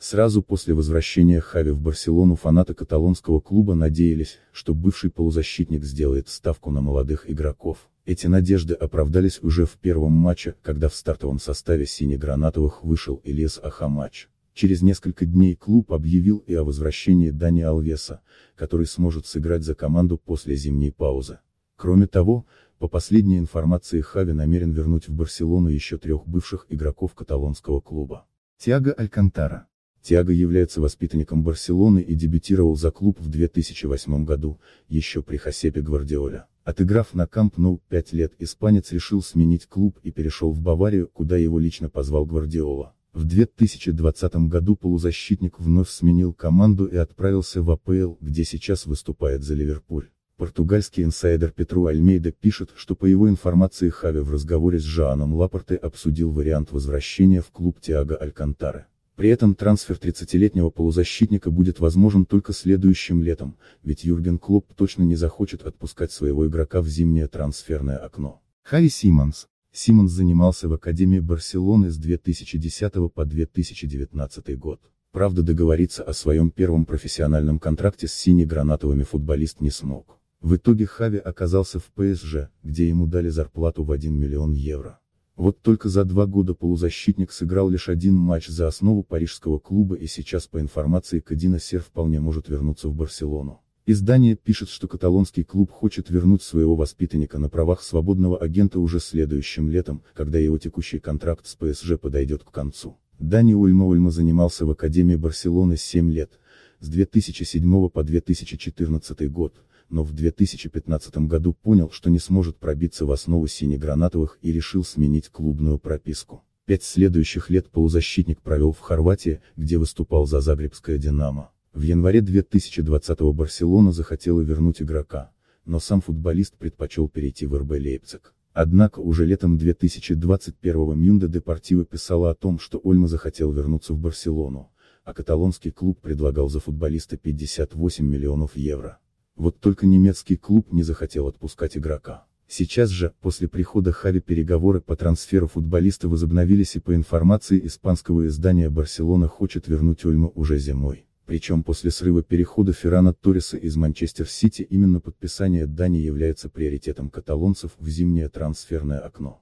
Сразу после возвращения Хави в Барселону фанаты каталонского клуба надеялись, что бывший полузащитник сделает ставку на молодых игроков. Эти надежды оправдались уже в первом матче, когда в стартовом составе сине-гранатовых вышел Элиас Ахамач. Через несколько дней клуб объявил и о возвращении Дани Алвеса, который сможет сыграть за команду после зимней паузы. Кроме того, по последней информации Хави намерен вернуть в Барселону еще трех бывших игроков каталонского клуба. Тиаго Алькантара, Тиаго является воспитанником Барселоны и дебютировал за клуб в 2008 году, еще при Хосепе Гвардиоле. Отыграв на Камп Ноу 5 лет, испанец решил сменить клуб и перешел в Баварию, куда его лично позвал Гвардиола. В 2020 году полузащитник вновь сменил команду и отправился в АПЛ, где сейчас выступает за Ливерпуль. Португальский инсайдер Петру Альмейда пишет, что по его информации Хави в разговоре с Жааном Лапорте обсудил вариант возвращения в клуб Тиаго Алькантары. При этом трансфер 30-летнего полузащитника будет возможен только следующим летом, ведь Юрген Клоп точно не захочет отпускать своего игрока в зимнее трансферное окно. Хави Симмонс. Симмонс занимался в Академии Барселоны с 2010 по 2019 год. Правда договориться о своем первом профессиональном контракте с сине-гранатовыми футболист не смог. В итоге Хави оказался в ПСЖ, где ему дали зарплату в 1 миллион евро. Вот только за два года полузащитник сыграл лишь один матч за основу парижского клуба и сейчас по информации Кадина Сер вполне может вернуться в Барселону. Издание пишет, что каталонский клуб хочет вернуть своего воспитанника на правах свободного агента уже следующим летом, когда его текущий контракт с ПСЖ подойдет к концу. Дани Ульма Ульма занимался в Академии Барселоны 7 лет, с 2007 по 2014 год но в 2015 году понял, что не сможет пробиться в основу синегранатовых и решил сменить клубную прописку. Пять следующих лет полузащитник провел в Хорватии, где выступал за Загребское «Динамо». В январе 2020-го Барселона захотела вернуть игрока, но сам футболист предпочел перейти в РБ Лейпциг. Однако уже летом 2021-го Мюнде Депортиво писала о том, что Ольма захотел вернуться в Барселону, а каталонский клуб предлагал за футболиста 58 миллионов евро. Вот только немецкий клуб не захотел отпускать игрока. Сейчас же, после прихода Хави переговоры по трансферу футболиста возобновились и по информации испанского издания Барселона хочет вернуть Ольму уже зимой. Причем после срыва перехода Феррана Торреса из Манчестер-Сити именно подписание Дани является приоритетом каталонцев в зимнее трансферное окно.